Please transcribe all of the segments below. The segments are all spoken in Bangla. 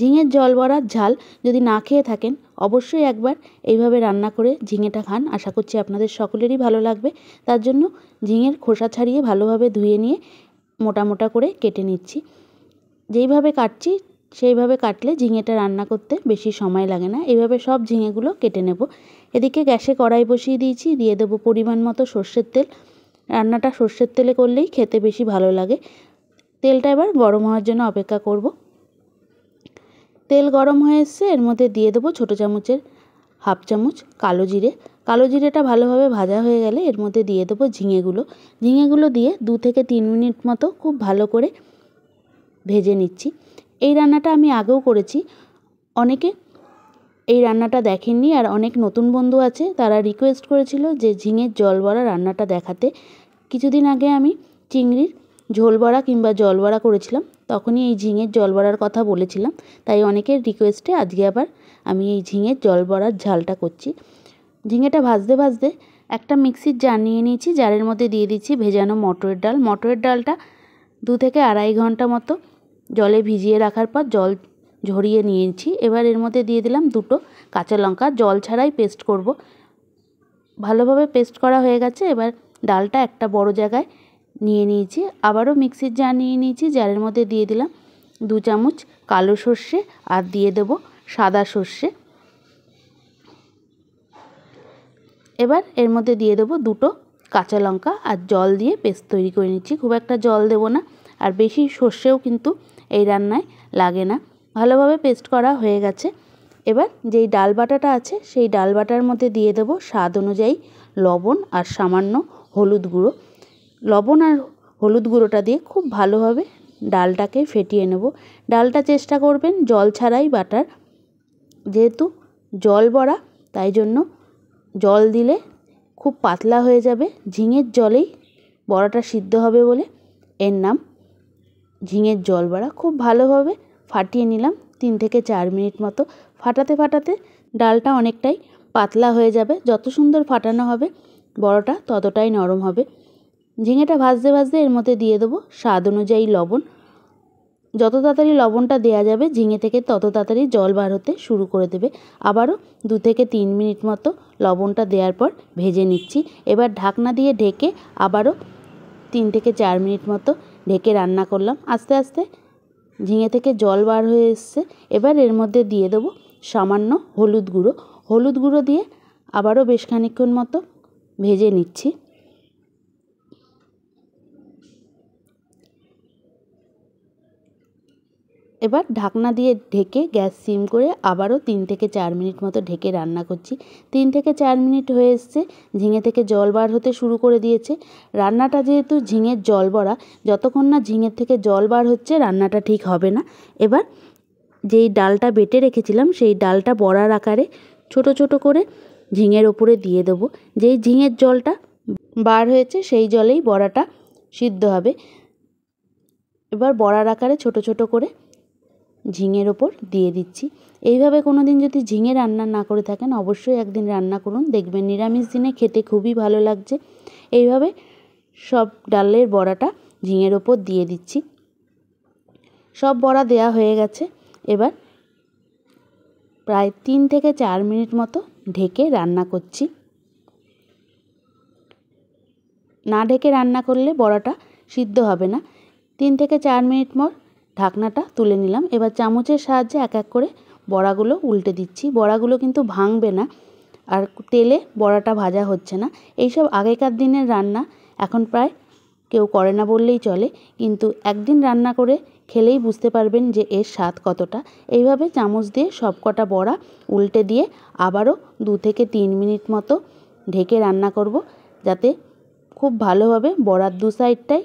ঝিঙের জল বড়ার ঝাল যদি না খেয়ে থাকেন অবশ্যই একবার এইভাবে রান্না করে ঝিঙেটা খান আশা করছি আপনাদের সকলেরই ভালো লাগবে তার জন্য ঝিঙের খোসা ছাড়িয়ে ভালোভাবে ধুয়ে নিয়ে মোটা মোটা করে কেটে নিচ্ছি যেইভাবে কাটছি সেইভাবে কাটলে ঝিঙেটা রান্না করতে বেশি সময় লাগে না এইভাবে সব ঝিঙেগুলো কেটে নেব এদিকে গ্যাসে কড়াই বসিয়ে দিয়েছি দিয়ে দেবো পরিমাণ মতো সর্ষের তেল রান্নাটা সর্ষের তেলে করলেই খেতে বেশি ভালো লাগে তেলটা এবার গরম হওয়ার জন্য অপেক্ষা করব তেল গরম হয়ে এসছে এর মধ্যে দিয়ে দেবো ছোটো চামচের হাফ চামচ কালো জিরে কালো জিরেটা ভালোভাবে ভাজা হয়ে গেলে এর মধ্যে দিয়ে দেবো ঝিঙেগুলো ঝিঙেগুলো দিয়ে দু থেকে তিন মিনিট মতো খুব ভালো করে ভেজে নিচ্ছি এই রান্নাটা আমি আগেও করেছি অনেকে এই রান্নাটা দেখেননি আর অনেক নতুন বন্ধু আছে তারা রিকোয়েস্ট করেছিল যে ঝিঙের জল বড়া রান্নাটা দেখাতে কিছুদিন আগে আমি চিংড়ির ঝোল বড়া কিংবা জল বড়া করেছিলাম তখনই এই ঝিঙের জল বড়ার কথা বলেছিলাম তাই অনেকের রিকোয়েস্টে আজকে আবার আমি এই ঝিঙের জল বড়ার ঝালটা করছি ঝিঙেটা ভাজতে ভাজতে একটা মিক্সির জার নিয়ে নিয়েছি জারের মধ্যে দিয়ে দিচ্ছি ভেজানো মটরের ডাল মটরের ডালটা দু থেকে আড়াই ঘন্টা মতো জলে ভিজিয়ে রাখার পর জল ঝরিয়ে নিয়েছি এবার এর মধ্যে দিয়ে দিলাম দুটো কাঁচা লঙ্কা জল ছাড়াই পেস্ট করব ভালোভাবে পেস্ট করা হয়ে গেছে এবার ডালটা একটা বড় জায়গায় নিয়ে নিয়েছি আবারও মিক্সির জার নিয়ে নিয়েছি জারের মধ্যে দিয়ে দিলাম দু চামচ কালো সর্ষে আর দিয়ে দেব সাদা সর্ষে এবার এর মধ্যে দিয়ে দেব দুটো কাঁচা লঙ্কা আর জল দিয়ে পেস্ট তৈরি করে নিচ্ছি খুব একটা জল দেব না আর বেশি সর্ষেও কিন্তু এই রান্নায় লাগে না ভালোভাবে পেস্ট করা হয়ে গেছে এবার যেই ডাল বাটাটা আছে সেই ডাল বাটার মধ্যে দিয়ে দেব স্বাদ অনুযায়ী লবণ আর সামান্য হলুদ গুঁড়ো লবণ আর হলুদ গুঁড়োটা দিয়ে খুব ভালোভাবে ডালটাকে ফেটিয়ে নেব ডালটা চেষ্টা করবেন জল ছাড়াই বাটার যেহেতু জল বড়া তাই জন্য জল দিলে খুব পাতলা হয়ে যাবে ঝিঙের জলেই বড়াটা সিদ্ধ হবে বলে এর নাম ঝিঙের জল বড়া খুব ভালোভাবে ফাটিয়ে নিলাম তিন থেকে চার মিনিট মতো ফাটাতে ফাটাতে ডালটা অনেকটাই পাতলা হয়ে যাবে যত সুন্দর ফাটানো হবে বড়টা ততটাই নরম হবে ঝিঙেটা ভাজতে ভাজতে এর মধ্যে দিয়ে দেবো স্বাদ অনুযায়ী লবণ যত তাড়াতাড়ি লবণটা দেয়া যাবে ঝিঙে থেকে তত তাড়াতাড়ি জল বার হতে শুরু করে দেবে আবারও দু থেকে তিন মিনিট মতো লবণটা দেওয়ার পর ভেজে নিচ্ছি এবার ঢাকনা দিয়ে ঢেকে আবারও তিন থেকে চার মিনিট মতো ঢেকে রান্না করলাম আস্তে আস্তে ঝিঙে থেকে জল বার হয়ে এসছে এবার এর মধ্যে দিয়ে দেবো সামান্য হলুদ গুঁড়ো হলুদ গুঁড়ো দিয়ে আবারও বেশ খানিক্ষণ মতো ভেজে নিচ্ছি এবার ঢাকনা দিয়ে ঢেকে গ্যাস সিম করে আবারও তিন থেকে চার মিনিট মতো ঢেকে রান্না করছি তিন থেকে চার মিনিট হয়ে এসছে ঝিঙে থেকে জল বার হতে শুরু করে দিয়েছে রান্নাটা যেহেতু ঝিঙের জল বড়া যতক্ষণ না ঝিঙের থেকে জল বার হচ্ছে রান্নাটা ঠিক হবে না এবার যেই ডালটা বেটে রেখেছিলাম সেই ডালটা বড়ার আকারে ছোট ছোট করে ঝিঙের ওপরে দিয়ে দেবো যেই ঝিঙের জলটা বার হয়েছে সেই জলেই বড়াটা সিদ্ধ হবে এবার বড়ার আকারে ছোট ছোট করে ঝিঙের ওপর দিয়ে দিচ্ছি এইভাবে কোনো দিন যদি ঝিঙে রান্না না করে থাকেন অবশ্যই একদিন রান্না করুন দেখবেন নিরামিষ দিনে খেতে খুবই ভালো লাগছে এইভাবে সব ডালের বড়াটা ঝিঙের ওপর দিয়ে দিচ্ছি সব বড়া দেয়া হয়ে গেছে এবার প্রায় তিন থেকে চার মিনিট মতো ঢেকে রান্না করছি না ঢেকে রান্না করলে বড়াটা সিদ্ধ হবে না তিন থেকে চার মিনিট মর ঢাকনাটা তুলে নিলাম এবার চামচের সাহায্যে এক এক করে বড়াগুলো উল্টে দিচ্ছি বড়াগুলো কিন্তু ভাঙবে না আর তেলে বড়াটা ভাজা হচ্ছে না এইসব আগেকার দিনের রান্না এখন প্রায় কেউ করে না বললেই চলে কিন্তু একদিন রান্না করে খেলেই বুঝতে পারবেন যে এর স্বাদ কতটা এইভাবে চামচ দিয়ে সব কটা বড়া উল্টে দিয়ে আবারও দু থেকে তিন মিনিট মতো ঢেকে রান্না করব যাতে খুব ভালোভাবে বড়ার দু সাইডটাই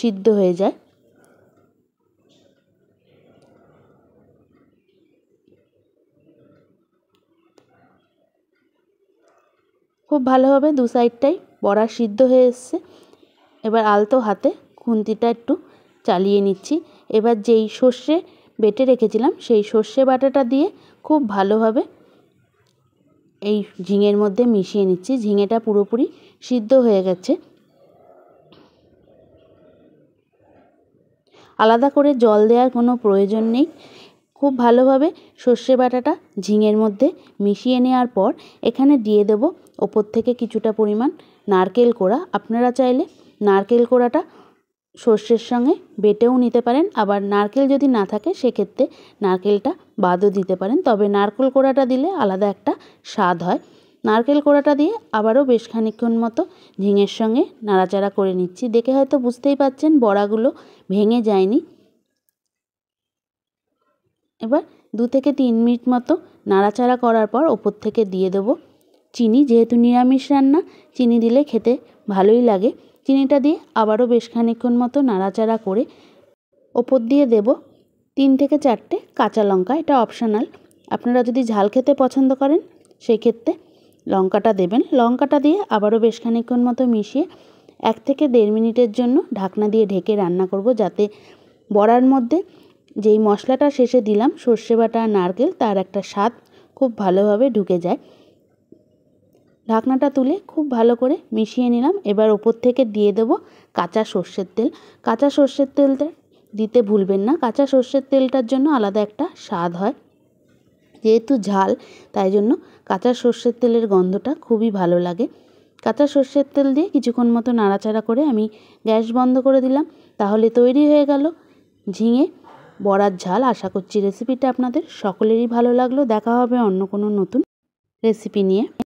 সিদ্ধ হয়ে যায় খুব ভালোভাবে দু সাইডটাই বড়া সিদ্ধ হয়ে এসছে এবার আলতো হাতে খুন্তিটা একটু চালিয়ে নিচ্ছি এবার যেই সর্ষে বেটে রেখেছিলাম সেই সর্ষে বাটাটা দিয়ে খুব ভালোভাবে এই ঝিঙের মধ্যে মিশিয়ে নিচ্ছি ঝিঙেটা পুরোপুরি সিদ্ধ হয়ে গেছে আলাদা করে জল দেওয়ার কোনো প্রয়োজন নেই খুব ভালোভাবে সর্ষে বাটাটা ঝিঙের মধ্যে মিশিয়ে নেওয়ার পর এখানে দিয়ে দেব ওপর থেকে কিছুটা পরিমাণ নারকেল কোড়া আপনারা চাইলে নারকেল কোড়াটা সর্ষের সঙ্গে বেটেও নিতে পারেন আবার নারকেল যদি না থাকে সেক্ষেত্রে নারকেলটা বাদও দিতে পারেন তবে নারকেল কোড়াটা দিলে আলাদা একটা স্বাদ হয় নারকেল কোড়াটা দিয়ে আবারও বেশ খানিক্ষণ মতো ঝিঙের সঙ্গে নাড়াচাড়া করে নিচ্ছি দেখে হয়তো বুঝতেই পাচ্ছেন বড়াগুলো ভেঙে যায়নি এবার দু থেকে তিন মিনিট মতো নাড়াচাড়া করার পর ওপর থেকে দিয়ে দেব চিনি যেহেতু নিরামিষ রান্না চিনি দিলে খেতে ভালোই লাগে চিনিটা দিয়ে আবারও বেশ খানিক্ষণ মতো নাড়াচাড়া করে ওপর দিয়ে দেব তিন থেকে চারটে কাঁচা লঙ্কা এটা অপশনাল আপনারা যদি ঝাল খেতে পছন্দ করেন সেই ক্ষেত্রে লঙ্কাটা দেবেন লঙ্কাটা দিয়ে আবারও বেশ খানিক্ষণ মতো মিশিয়ে এক থেকে দেড় মিনিটের জন্য ঢাকনা দিয়ে ঢেকে রান্না করব যাতে বড়ার মধ্যে যেই মশলাটা শেষে দিলাম সর্ষে বাটা আর নারকেল তার একটা স্বাদ খুব ভালোভাবে ঢুকে যায় ঢাকনাটা তুলে খুব ভালো করে মিশিয়ে নিলাম এবার ওপর থেকে দিয়ে দেবো কাঁচা সর্ষের তেল কাঁচা সর্ষের তেলটা দিতে ভুলবেন না কাঁচা সর্ষের তেলটার জন্য আলাদা একটা স্বাদ হয় যেহেতু ঝাল তাই জন্য কাঁচা সর্ষের তেলের গন্ধটা খুবই ভালো লাগে কাঁচা সর্ষের তেল দিয়ে কিছুক্ষণ মতো নাড়াচাড়া করে আমি গ্যাস বন্ধ করে দিলাম তাহলে তৈরি হয়ে গেল ঝিঙে বড়ার ঝাল আশা করছি রেসিপিটা আপনাদের সকলেরই ভালো লাগলো দেখা হবে অন্য কোনো নতুন রেসিপি নিয়ে